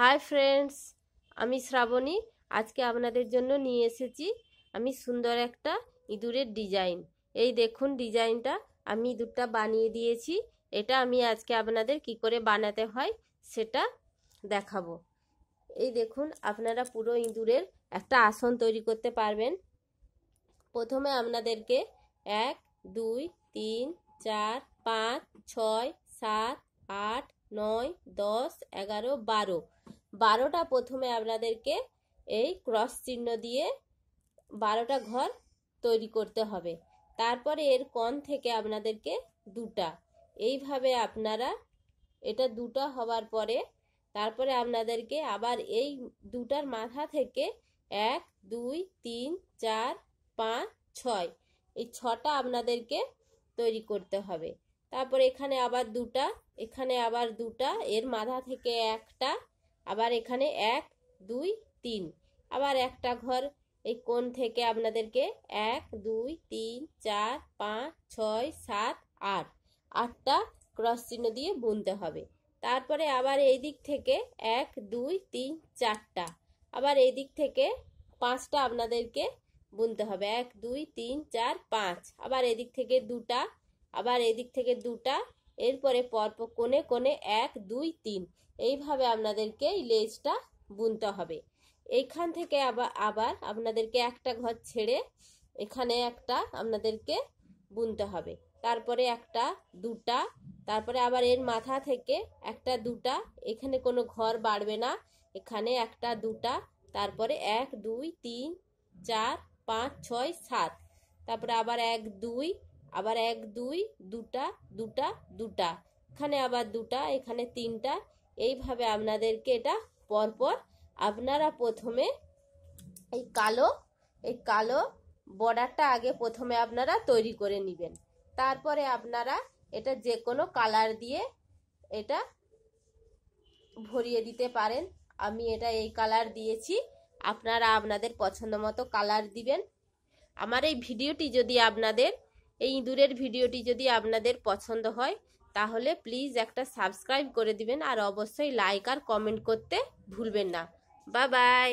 hi friends আমি শ্রাবণী আজকে আপনাদের জন্য নিয়ে এসেছি আমি সুন্দর একটা ইঁদুরের ডিজাইন এই দেখুন ডিজাইনটা আমি ইঁদুরটা বানিয়ে দিয়েছি এটা আমি আজকে আপনাদের কি করে বানাতে হয় সেটা দেখাবো এই দেখুন আপনারা পুরো ইঁদুরের একটা আসন তৈরি করতে পারবেন প্রথমে আপনাদেরকে এক দুই তিন চার পাঁচ ছয় সাত আট নয় দশ এগারো বারো বারোটা প্রথমে আপনাদেরকে এই ক্রস চিহ্ন দিয়ে বারোটা ঘর তৈরি করতে হবে তারপরে এর কন থেকে আপনাদেরকে দুটা এইভাবে আপনারা এটা দুটা হওয়ার পরে তারপরে আপনাদেরকে আবার এই দুটার মাথা থেকে এক দুই তিন চার পাঁচ ছয় এই ছটা আপনাদেরকে তৈরি করতে হবে তারপর এখানে আবার দুটা এখানে আবার দুটা এর মাথা থেকে একটা আবার এখানে এক দুই তিন আবার একটা ঘর এই কোন থেকে আপনাদেরকে এক দুই তিন চার পাঁচ ছয় সাত আট আটটা ক্রস চিহ্ন দিয়ে বুনতে হবে তারপরে আবার এই দিক থেকে এক দুই তিন চারটা আবার এই দিক থেকে পাঁচটা আপনাদেরকে বুনতে হবে এক দুই তিন চার পাঁচ আবার এদিক থেকে দুটা আবার এদিক থেকে দুটা এরপরে পরপর কোণে কোণে এক দুই তিন এইভাবে আপনাদেরকে এই লেজটা বুনতে হবে এইখান থেকে আবার আবার আপনাদেরকে একটা ঘর ছেড়ে এখানে একটা আপনাদেরকে বুনতে হবে তারপরে একটা দুটা তারপরে আবার এর মাথা থেকে একটা দুটা এখানে কোনো ঘর বাড়বে না এখানে একটা দুটা তারপরে এক দুই তিন চার পাঁচ ছয় সাত তারপরে আবার এক দুই আবার এক দুই দুটা দুটা দুটা এখানে আবার দুটা এখানে তিনটা এইভাবে আপনাদেরকে এটা পরপর আপনারা প্রথমে এই কালো এই কালো বর্ডারটা আগে প্রথমে আপনারা তৈরি করে নেবেন তারপরে আপনারা এটা যে কোনো কালার দিয়ে এটা ভরিয়ে দিতে পারেন আমি এটা এই কালার দিয়েছি আপনারা আপনাদের পছন্দ মতো কালার দিবেন আমার এই ভিডিওটি যদি আপনাদের এই ইঁদুরের ভিডিওটি যদি আপনাদের পছন্দ হয় তাহলে প্লিজ একটা সাবস্ক্রাইব করে দিবেন আর অবশ্যই লাইক আর কমেন্ট করতে ভুলবেন না বা বাই